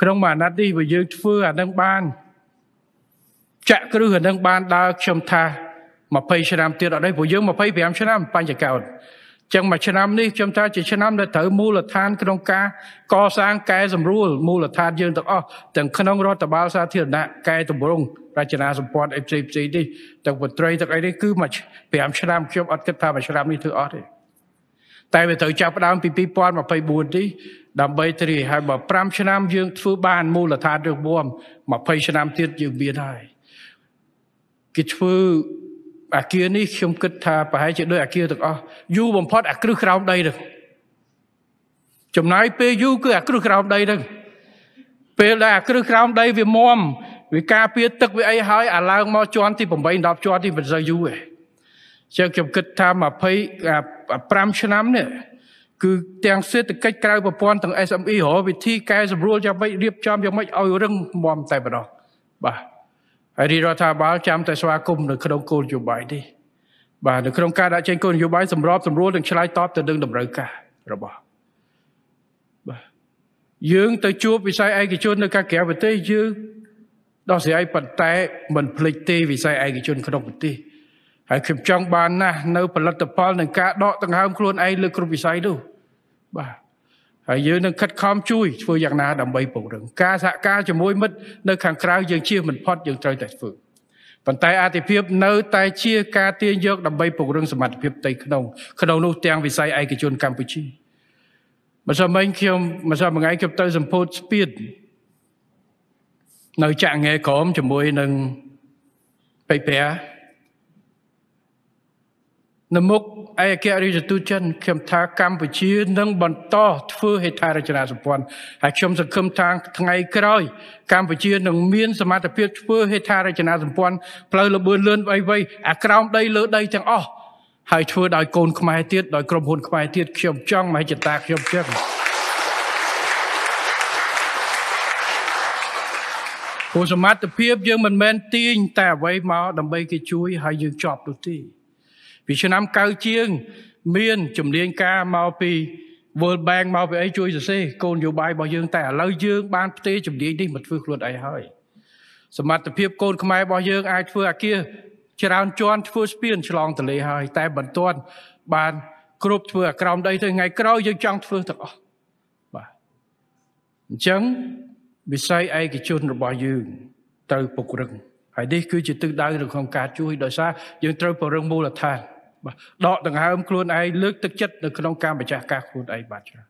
ក្នុងមួយអាណត្តិនេះបើយើងធ្វើអានឹងបានចាក់គ្រឹះអានឹងបានដល់ខ្ញុំថា20ឆ្នាំទៀតអត់ទេព្រោះយើង25ឆ្នាំបញ្ចកោតចឹងមួយឆ្នាំនេះខ្ញុំថាជាឆ្នាំដែលត្រូវមូលដ្ឋានក្នុងការ កសាងកែសម្រួលមូលដ្ឋានយើងទាំងអស់ទាំងក្នុងរដ្ឋបាលសាធារណៈកែតម្រង់រចនាសម្ព័ន្ធអីផ្សេងៗនេះទាំងមន្ត្រីទាំងអីនេះគឺមួយ5ឆ្នាំខ្ញុំអត់គិតថាមួយឆ្នាំនេះធ្វើអស់ទេតែវាត្រូវចាប់ផ្ដើមពី2024នេះដើម្បីទ្រាយហើយបើ5ឆ្នាំយើងធ្វើបានមូលដ្ឋានរឹងមាំ20ឆ្នាំទៀតយើងមានហើយគេធ្វើអាគារនេះខ្ញុំគិតថាប្រហែលជាដូចអាគារទាំងអស់យូរបំផុតអាគ្រឹះក្រោមដីហ្នឹងចំណាយពេលយូរគឺអាគ្រឹះក្រោមដីហ្នឹងពេលដែលអាគ្រឹះក្រោមដី វាមមវាការពារទឹកវាអីហើយអាឡើងមកជាន់ទី8 10ជាន់ទីមិនសូវយូរទេជាខ្ញុំគិតថា20 5ឆ្នាំនេះគឺ ទាំងសេដ្ឋកិច្ចក្រៅប្រព័ន្ធទាំង SME រកវិធីកែសម្រួលយ៉ាងម៉េចរៀបចំយ៉ាងម៉េចឲ្យរឹងមាំតែម្ដងបាទហើយរដ្ឋាភិបាលចាំតែស្វាគមន៍នៅក្នុងគោលនយោបាយនេះបាទនៅក្នុងការដាក់ចេញគោលនយោបាយសម្របសម្រួលនិងឆ្លើយតបទៅនឹងតម្រូវការរបស់បាទយើងទៅជួបវិស័យឯកជន នៅកាក្រៅប្រទេសយើងដោះស្រាយប៉ុន្តែមិនភ្លេចទេវិស័យឯកជនក្នុងប្រទេសហើយខ្ញុំចង់បានណាស់នៅផលិតផលនឹងការដកដង្ហើមខ្លួនឯងលើគ្រប់វិស័យនោះបាទហើយយើងនឹងខិតខំជួយធ្វើយ៉ាងណាដើម្បីពង្រឹងការសហការជាមួយមិត្តនៅ ខាងក្រៅយើងជៀសមិនផុតយើងត្រូវតែធ្វើប៉ុន្តែអាទិភាព នៅតែ ជាការទាញយកដើម្បីពង្រឹងសមត្ថភាពផ្ទៃក្នុងក្នុងនោះទាំងវិស័យឯកជនកម្ពុជាម្សិលមិញខ្ញុំម្សិលមិញខ្ញុំទៅសម្ពោធស្ពាននៅចាក់ងែក្រមជាមួយនឹងពេជ្រព្រះនៅមុខឯកអគ្គរដ្ឋទូតចិនខ្ញុំថាកម្ពុជានឹងបន្តធ្វើហេដ្ឋារចនាសម្ព័ន្ធហើយខ្ញុំសង្ឃឹមថាថ្ងៃក្រោយកម្ពុជានឹងមាន សមត្ថភាពធ្វើហេដ្ឋារចនាសម្ព័ន្ធផ្លូវលបឿនលឿនអ្វីៗអាក្រោមដីលើដីទាំងអស់ហើយធ្វើដោយកូនខ្មែរទៀតដោយក្រុមហ៊ុនខ្មែរទៀតខ្ញុំចង់មហិច្ឆតាខ្ញុំចឹងពលសមត្ថភាពយើងមិនមែនទាញតែអ្វីមកដើម្បីគេជួយហើយយើងជាប់នោះទេពីឆ្នាំ9ជាងមានជំនាញការមកពី World Bank មកពីអីជួយសរសេរគោលនយោបាយរបស់យើងតែឥឡូវយើង បានផ្ទេរជំនាញនេះមកធ្វើខ្លួនឯងហើយសមត្ថភាពកូនខ្មែររបស់យើងអាចធ្វើអាគារច្រើនជាន់ធ្វើស្ពានឆ្លងទន្លេហើយតែមិនទាន់បានគ្រប់ធ្វើអាក្រោមដីទៅថ្ងៃក្រោយយើងចង់ធ្វើទាំងអស់បាទអញ្ចឹងវិស័យឯកជនរបស់យើងត្រូវពង្រឹងហើយនេះគឺ ជាទិសដៅក្នុងការជួយដោយសារយើងត្រូវពង្រឹងមូលដ្ឋានដកដង្ហើមខ្លួនឯងលើកទឹកចិត្តនៅក្នុងការម្ចាស់ការខ្លួនឯងបាទច្រើន